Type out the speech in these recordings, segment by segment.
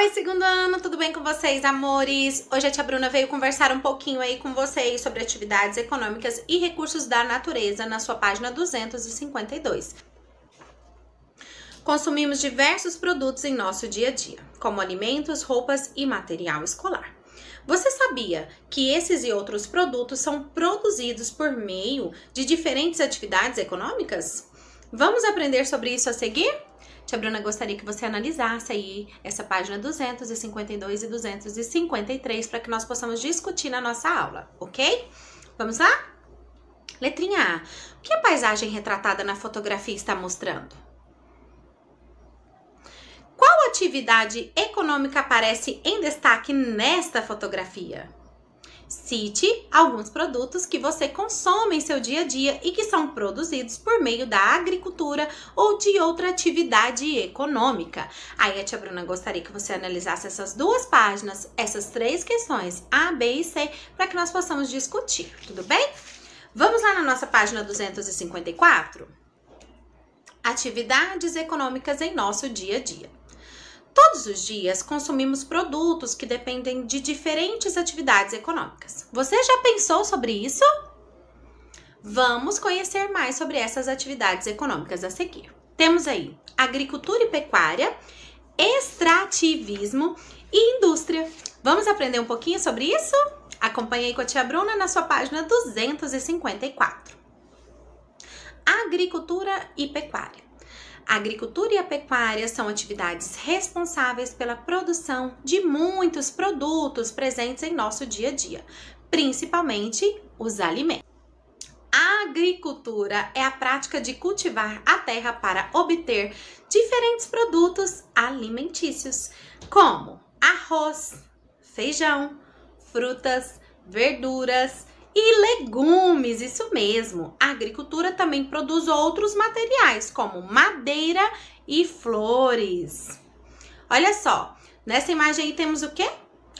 Oi, segundo ano, tudo bem com vocês, amores? Hoje a tia Bruna veio conversar um pouquinho aí com vocês sobre atividades econômicas e recursos da natureza na sua página 252. Consumimos diversos produtos em nosso dia a dia, como alimentos, roupas e material escolar. Você sabia que esses e outros produtos são produzidos por meio de diferentes atividades econômicas? Vamos aprender sobre isso a seguir? Tia Bruna gostaria que você analisasse aí essa página 252 e 253 para que nós possamos discutir na nossa aula, ok? Vamos lá? Letrinha A. O que a paisagem retratada na fotografia está mostrando? Qual atividade econômica aparece em destaque nesta fotografia? Cite alguns produtos que você consome em seu dia a dia e que são produzidos por meio da agricultura ou de outra atividade econômica. Aí a tia Bruna gostaria que você analisasse essas duas páginas, essas três questões, A, B e C, para que nós possamos discutir, tudo bem? Vamos lá na nossa página 254? Atividades econômicas em nosso dia a dia. Todos os dias consumimos produtos que dependem de diferentes atividades econômicas. Você já pensou sobre isso? Vamos conhecer mais sobre essas atividades econômicas a seguir. Temos aí agricultura e pecuária, extrativismo e indústria. Vamos aprender um pouquinho sobre isso? Acompanhei com a tia Bruna na sua página 254. Agricultura e pecuária. A agricultura e a pecuária são atividades responsáveis pela produção de muitos produtos presentes em nosso dia a dia, principalmente os alimentos. A agricultura é a prática de cultivar a terra para obter diferentes produtos alimentícios, como arroz, feijão, frutas, verduras, e legumes, isso mesmo. A agricultura também produz outros materiais, como madeira e flores. Olha só, nessa imagem aí temos o quê?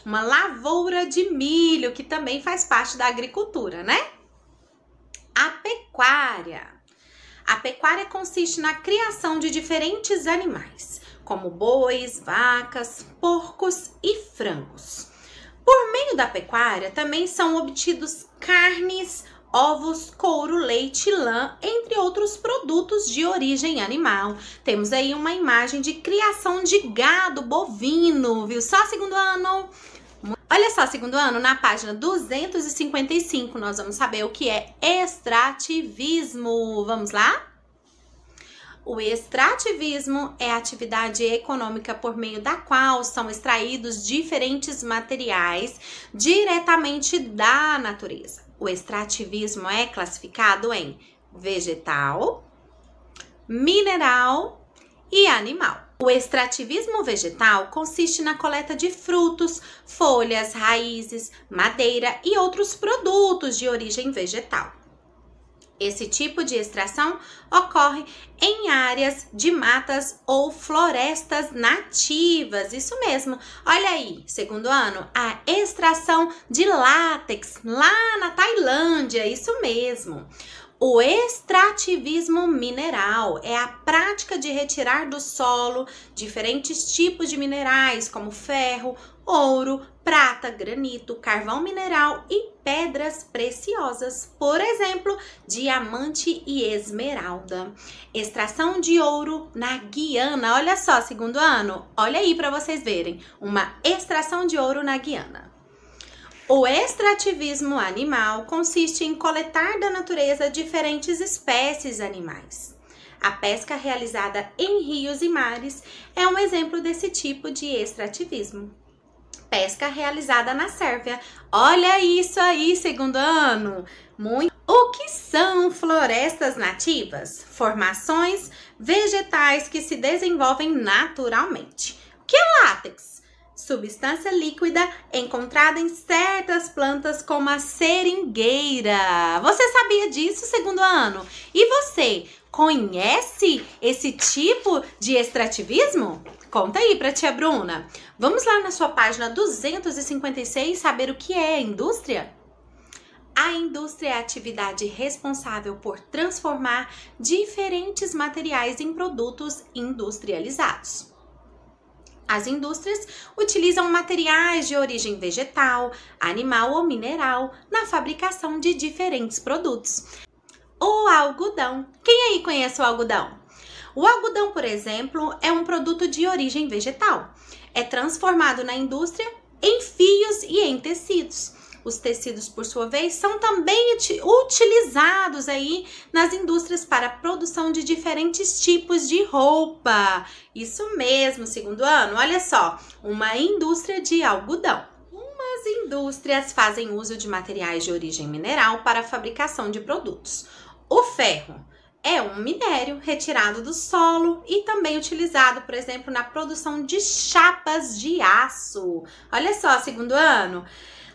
Uma lavoura de milho, que também faz parte da agricultura, né? A pecuária. A pecuária consiste na criação de diferentes animais, como bois, vacas, porcos e frangos. Por meio da pecuária também são obtidos carnes, ovos, couro, leite, lã, entre outros produtos de origem animal. Temos aí uma imagem de criação de gado bovino, viu? Só segundo ano. Olha só, segundo ano, na página 255, nós vamos saber o que é extrativismo. Vamos lá? O extrativismo é a atividade econômica por meio da qual são extraídos diferentes materiais diretamente da natureza. O extrativismo é classificado em vegetal, mineral e animal. O extrativismo vegetal consiste na coleta de frutos, folhas, raízes, madeira e outros produtos de origem vegetal. Esse tipo de extração ocorre em áreas de matas ou florestas nativas. Isso mesmo. Olha aí, segundo ano, a extração de látex lá na Tailândia. Isso mesmo. O extrativismo mineral é a prática de retirar do solo diferentes tipos de minerais, como ferro, ouro, prata, granito, carvão mineral e pedras preciosas, por exemplo, diamante e esmeralda. Extração de ouro na Guiana, olha só, segundo ano, olha aí para vocês verem, uma extração de ouro na Guiana. O extrativismo animal consiste em coletar da natureza diferentes espécies animais. A pesca realizada em rios e mares é um exemplo desse tipo de extrativismo. Pesca realizada na Sérvia. Olha isso aí, segundo ano! Muito. O que são florestas nativas? Formações vegetais que se desenvolvem naturalmente. O que é látex? substância líquida encontrada em certas plantas como a seringueira. Você sabia disso, segundo ano? E você conhece esse tipo de extrativismo? Conta aí para tia Bruna. Vamos lá na sua página 256 saber o que é a indústria? A indústria é a atividade responsável por transformar diferentes materiais em produtos industrializados. As indústrias utilizam materiais de origem vegetal, animal ou mineral na fabricação de diferentes produtos. O algodão. Quem aí conhece o algodão? O algodão, por exemplo, é um produto de origem vegetal. É transformado na indústria em fios e em tecidos. Os tecidos, por sua vez, são também utilizados aí nas indústrias para a produção de diferentes tipos de roupa. Isso mesmo, segundo ano, olha só, uma indústria de algodão. Umas indústrias fazem uso de materiais de origem mineral para a fabricação de produtos. O ferro é um minério retirado do solo e também utilizado, por exemplo, na produção de chapas de aço. Olha só, segundo ano.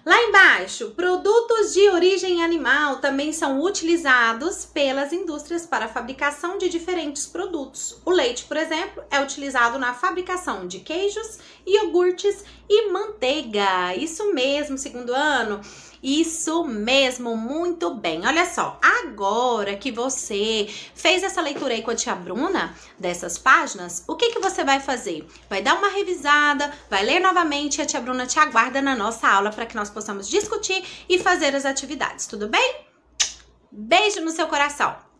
Lá embaixo, produtos de origem animal também são utilizados pelas indústrias para a fabricação de diferentes produtos. O leite, por exemplo, é utilizado na fabricação de queijos, iogurtes e manteiga. Isso mesmo, segundo ano. Isso mesmo, muito bem. Olha só, agora que você fez essa leitura aí com a tia Bruna dessas páginas, o que, que você vai fazer? Vai dar uma revisada, vai ler novamente e a tia Bruna te aguarda na nossa aula para que nós possamos discutir e fazer as atividades, tudo bem? Beijo no seu coração!